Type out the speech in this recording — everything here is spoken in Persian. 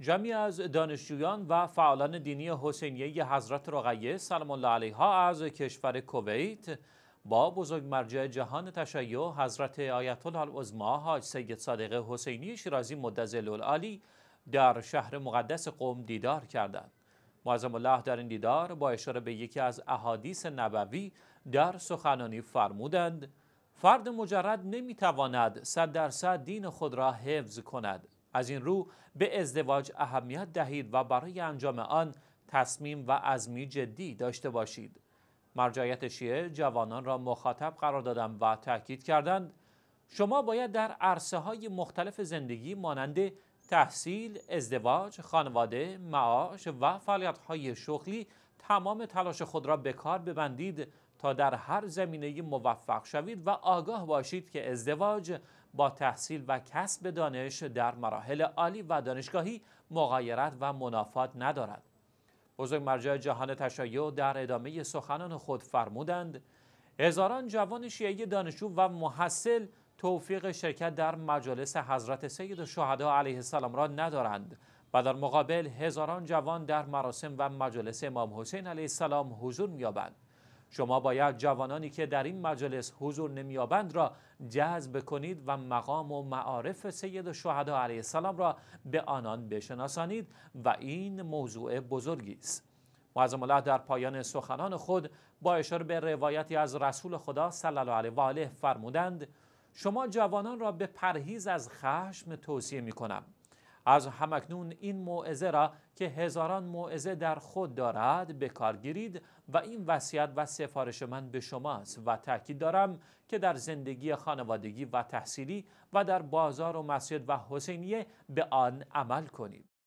جمعی از دانشجویان و فعالان دینی حسینیه حضرت رقیه سلام الله علیها از کشور کویت با بزرگ مرجع جهان تشیع حضرت آیت الله العظما حاج سید صادق حسینی شیرازی مدظل العالی در شهر مقدس قوم دیدار کردند معظم الله در این دیدار با اشاره به یکی از احادیث نبوی در سخنانی فرمودند فرد مجرد نمیتواند صد درصد دین خود را حفظ کند از این رو به ازدواج اهمیت دهید و برای انجام آن تصمیم و عزمی جدی داشته باشید مرجعیت شیعه جوانان را مخاطب قرار دادند و تاکید کردند شما باید در عرصه های مختلف زندگی مانند تحصیل، ازدواج، خانواده، معاش و فعالیت های شغلی تمام تلاش خود را به کار ببندید تا در هر زمینه موفق شوید و آگاه باشید که ازدواج با تحصیل و کسب دانش در مراحل عالی و دانشگاهی مغایرت و منافات ندارد. بزرگ مرجع جهان تشیع در ادامه سخنان خود فرمودند هزاران جوان شیعه دانشجو و محصل توفیق شرکت در مجالس حضرت سید شهدا علیه السلام را ندارند و در مقابل هزاران جوان در مراسم و مجالس امام حسین علیه السلام حضور می‌یابند. شما باید جوانانی که در این مجلس حضور نمیابند را جذب کنید و مقام و معارف سید شهده علیه السلام را به آنان بشناسانید و این موضوع بزرگی است معظم الله در پایان سخنان خود با اشاره به روایتی از رسول خدا صلی الله علیه و آله فرمودند شما جوانان را به پرهیز از خشم توصیه می کنم از همکنون این موعظه را که هزاران موعظه در خود دارد کار گیرید و این وصیت و سفارش من به شماست و تاکید دارم که در زندگی خانوادگی و تحصیلی و در بازار و مسجد و حسینیه به آن عمل کنید